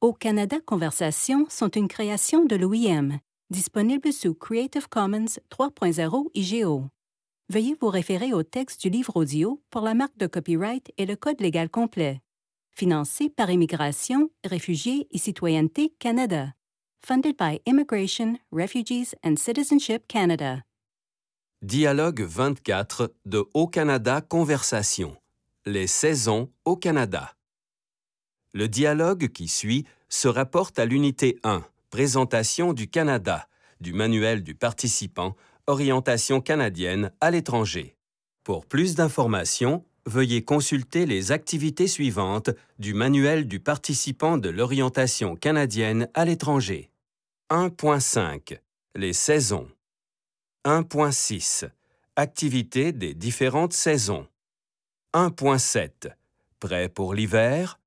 Au Canada Conversation sont une création de l'OIM, disponible sous Creative Commons 3.0 IGO. Veuillez vous référer au texte du livre audio pour la marque de copyright et le code légal complet. Financé par Immigration, Réfugiés et Citoyenneté Canada. Funded by Immigration, Refugees and Citizenship Canada. Dialogue 24 de Au Canada Conversation. Les saisons au Canada. Le dialogue qui suit se rapporte à l'unité 1, Présentation du Canada, du manuel du participant, Orientation canadienne à l'étranger. Pour plus d'informations, veuillez consulter les activités suivantes du manuel du participant de l'orientation canadienne à l'étranger. 1.5 Les saisons 1.6 Activités des différentes saisons 1.7 Prêt pour l'hiver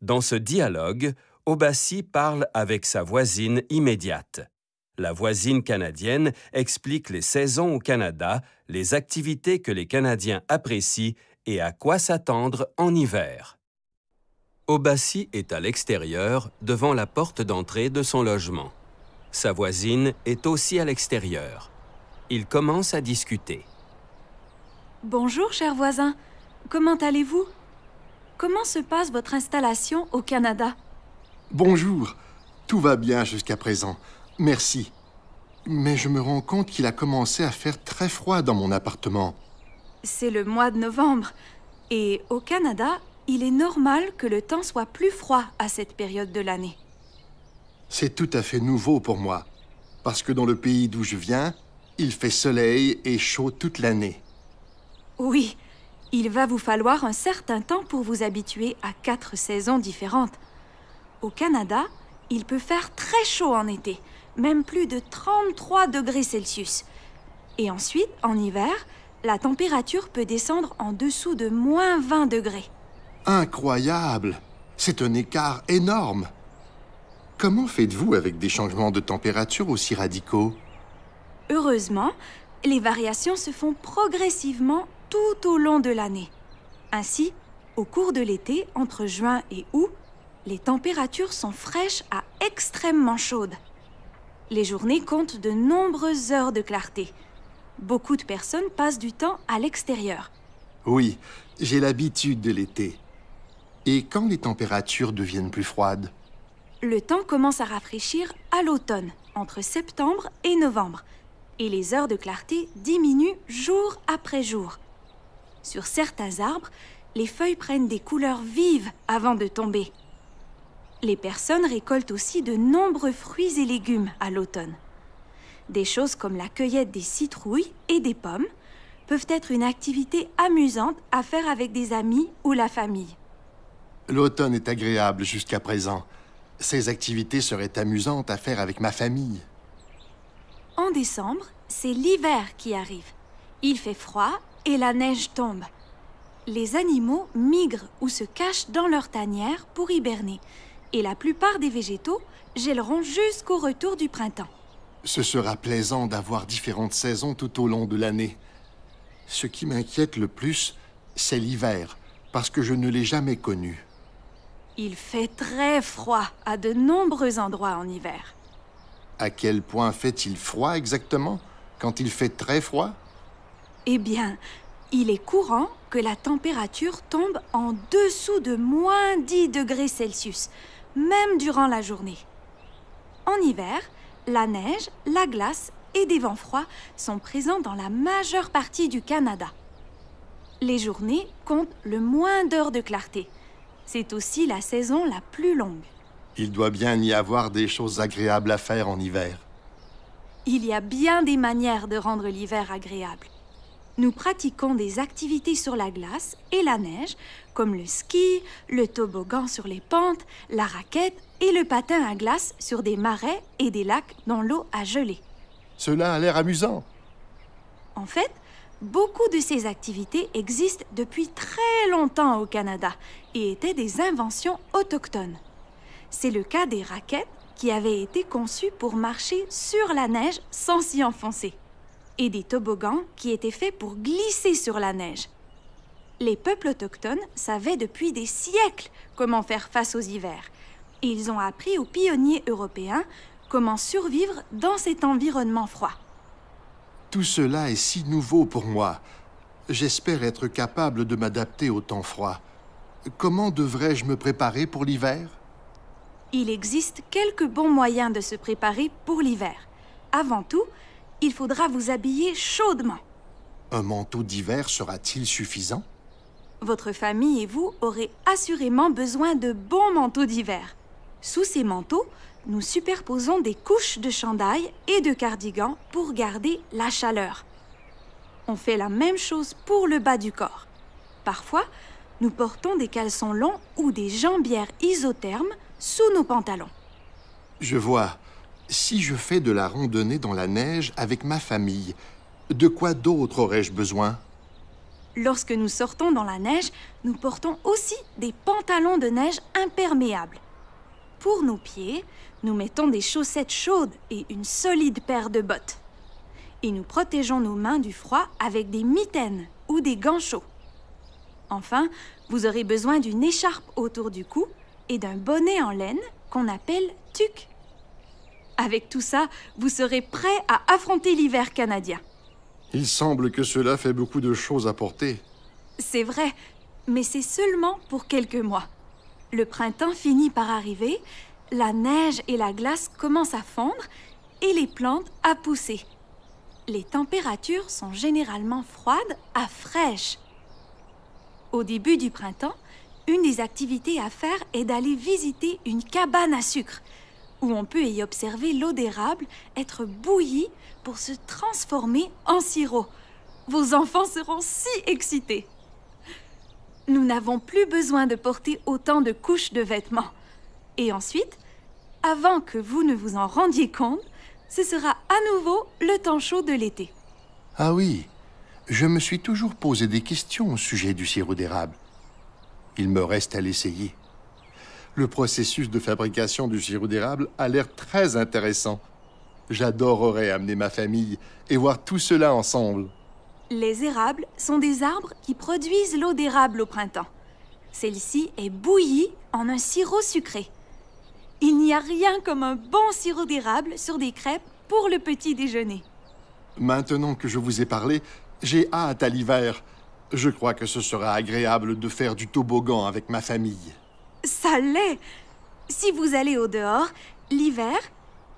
dans ce dialogue, Obassi parle avec sa voisine immédiate. La voisine canadienne explique les saisons au Canada, les activités que les Canadiens apprécient et à quoi s'attendre en hiver. Obassi est à l'extérieur, devant la porte d'entrée de son logement. Sa voisine est aussi à l'extérieur. Ils commencent à discuter. Bonjour, cher voisin. Comment allez-vous Comment se passe votre installation au Canada Bonjour. Tout va bien jusqu'à présent. Merci. Mais je me rends compte qu'il a commencé à faire très froid dans mon appartement. C'est le mois de novembre. Et au Canada, il est normal que le temps soit plus froid à cette période de l'année. C'est tout à fait nouveau pour moi. Parce que dans le pays d'où je viens, il fait soleil et chaud toute l'année. Oui, il va vous falloir un certain temps pour vous habituer à quatre saisons différentes. Au Canada, il peut faire très chaud en été, même plus de 33 degrés Celsius. Et ensuite, en hiver, la température peut descendre en dessous de moins 20 degrés. Incroyable C'est un écart énorme Comment faites-vous avec des changements de température aussi radicaux Heureusement, les variations se font progressivement tout au long de l'année. Ainsi, au cours de l'été, entre juin et août, les températures sont fraîches à extrêmement chaudes. Les journées comptent de nombreuses heures de clarté. Beaucoup de personnes passent du temps à l'extérieur. Oui, j'ai l'habitude de l'été. Et quand les températures deviennent plus froides Le temps commence à rafraîchir à l'automne, entre septembre et novembre. Et les heures de clarté diminuent jour après jour. Sur certains arbres, les feuilles prennent des couleurs vives avant de tomber. Les personnes récoltent aussi de nombreux fruits et légumes à l'automne. Des choses comme la cueillette des citrouilles et des pommes peuvent être une activité amusante à faire avec des amis ou la famille. L'automne est agréable jusqu'à présent. Ces activités seraient amusantes à faire avec ma famille. En décembre, c'est l'hiver qui arrive. Il fait froid et la neige tombe. Les animaux migrent ou se cachent dans leur tanière pour hiberner. Et la plupart des végétaux gèleront jusqu'au retour du printemps. Ce sera plaisant d'avoir différentes saisons tout au long de l'année. Ce qui m'inquiète le plus, c'est l'hiver, parce que je ne l'ai jamais connu. Il fait très froid à de nombreux endroits en hiver. À quel point fait-il froid exactement Quand il fait très froid eh bien, il est courant que la température tombe en dessous de moins 10 degrés Celsius, même durant la journée. En hiver, la neige, la glace et des vents froids sont présents dans la majeure partie du Canada. Les journées comptent le moins d'heures de clarté. C'est aussi la saison la plus longue. Il doit bien y avoir des choses agréables à faire en hiver. Il y a bien des manières de rendre l'hiver agréable nous pratiquons des activités sur la glace et la neige, comme le ski, le toboggan sur les pentes, la raquette et le patin à glace sur des marais et des lacs dont l'eau a gelé. Cela a l'air amusant. En fait, beaucoup de ces activités existent depuis très longtemps au Canada et étaient des inventions autochtones. C'est le cas des raquettes qui avaient été conçues pour marcher sur la neige sans s'y enfoncer et des toboggans qui étaient faits pour glisser sur la neige. Les peuples autochtones savaient depuis des siècles comment faire face aux hivers, ils ont appris aux pionniers européens comment survivre dans cet environnement froid. Tout cela est si nouveau pour moi. J'espère être capable de m'adapter au temps froid. Comment devrais-je me préparer pour l'hiver Il existe quelques bons moyens de se préparer pour l'hiver. Avant tout, il faudra vous habiller chaudement. Un manteau d'hiver sera-t-il suffisant Votre famille et vous aurez assurément besoin de bons manteaux d'hiver. Sous ces manteaux, nous superposons des couches de chandail et de cardigan pour garder la chaleur. On fait la même chose pour le bas du corps. Parfois, nous portons des caleçons longs ou des jambières isothermes sous nos pantalons. Je vois si je fais de la randonnée dans la neige avec ma famille, de quoi d'autre aurais-je besoin Lorsque nous sortons dans la neige, nous portons aussi des pantalons de neige imperméables. Pour nos pieds, nous mettons des chaussettes chaudes et une solide paire de bottes. Et nous protégeons nos mains du froid avec des mitaines ou des gants chauds. Enfin, vous aurez besoin d'une écharpe autour du cou et d'un bonnet en laine qu'on appelle tuque. Avec tout ça, vous serez prêt à affronter l'hiver canadien. Il semble que cela fait beaucoup de choses à porter. C'est vrai, mais c'est seulement pour quelques mois. Le printemps finit par arriver, la neige et la glace commencent à fondre et les plantes à pousser. Les températures sont généralement froides à fraîches. Au début du printemps, une des activités à faire est d'aller visiter une cabane à sucre où on peut y observer l'eau d'érable être bouillie pour se transformer en sirop. Vos enfants seront si excités. Nous n'avons plus besoin de porter autant de couches de vêtements. Et ensuite, avant que vous ne vous en rendiez compte, ce sera à nouveau le temps chaud de l'été. Ah oui, je me suis toujours posé des questions au sujet du sirop d'érable. Il me reste à l'essayer. Le processus de fabrication du sirop d'érable a l'air très intéressant. J'adorerais amener ma famille et voir tout cela ensemble. Les érables sont des arbres qui produisent l'eau d'érable au printemps. Celle-ci est bouillie en un sirop sucré. Il n'y a rien comme un bon sirop d'érable sur des crêpes pour le petit déjeuner. Maintenant que je vous ai parlé, j'ai hâte à l'hiver. Je crois que ce sera agréable de faire du toboggan avec ma famille. Ça l'est Si vous allez au dehors, l'hiver,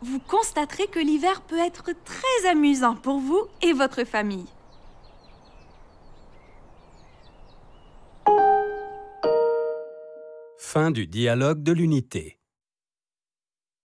vous constaterez que l'hiver peut être très amusant pour vous et votre famille. Fin du dialogue de l'unité.